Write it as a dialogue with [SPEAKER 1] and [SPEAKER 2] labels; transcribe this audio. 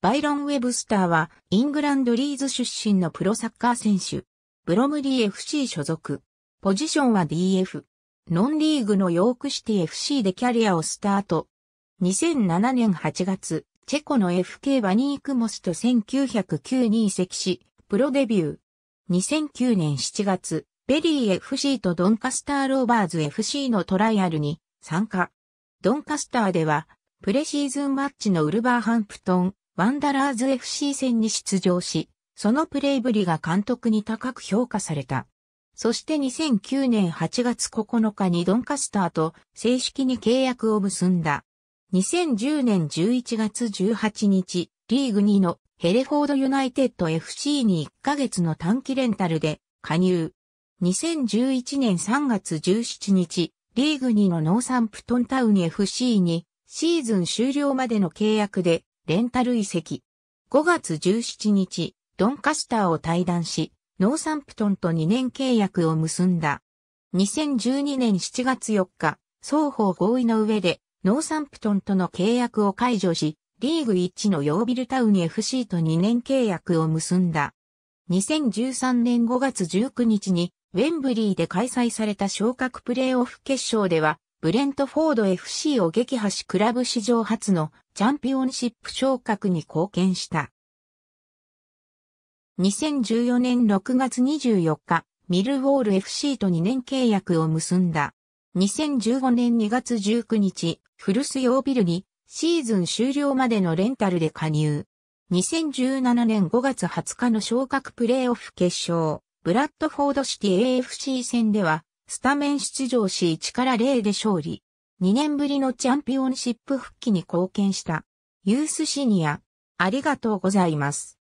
[SPEAKER 1] バイ
[SPEAKER 2] ロン・ウェブスターは、イングランドリーズ出身のプロサッカー選手。ブロムリー FC 所属。ポジションは DF。ノンリーグのヨークシティ FC でキャリアをスタート。2007年8月、チェコの FK バニークモスと1909に移籍し、プロデビュー。2009年7月、ベリー FC とドンカスター・ローバーズ FC のトライアルに参加。ドンカスターでは、プレシーズンマッチのウルバーハンプトン、ワンダラーズ FC 戦に出場し、そのプレイぶりが監督に高く評価された。そして2009年8月9日にドンカスターと正式に契約を結んだ。2010年11月18日、リーグ2のヘレフォードユナイテッド FC に1ヶ月の短期レンタルで加入。2011年3月17日、リーグ2のノーサンプトンタウン FC にシーズン終了までの契約でレンタル移籍。5月17日、ドンカスターを退団し、ノーサンプトンと2年契約を結んだ。2012年7月4日、双方合意の上で、ノーサンプトンとの契約を解除し、リーグ1のヨービルタウン FC と2年契約を結んだ。2013年5月19日に、ウェンブリーで開催された昇格プレーオフ決勝では、ブレントフォード FC を撃破しクラブ史上初のチャンピオンシップ昇格に貢献した。2014年6月24日、ミルウォール FC と2年契約を結んだ。2015年2月19日、フルス用ビルにシーズン終了までのレンタルで加入。2017年5月20日の昇格プレーオフ決勝、ブラッドフォードシティ AFC 戦では、スタメン出場し1から0で勝利。2年ぶりのチャンピオンシップ復帰に貢献した。ユースシニア、ありが
[SPEAKER 1] とうございます。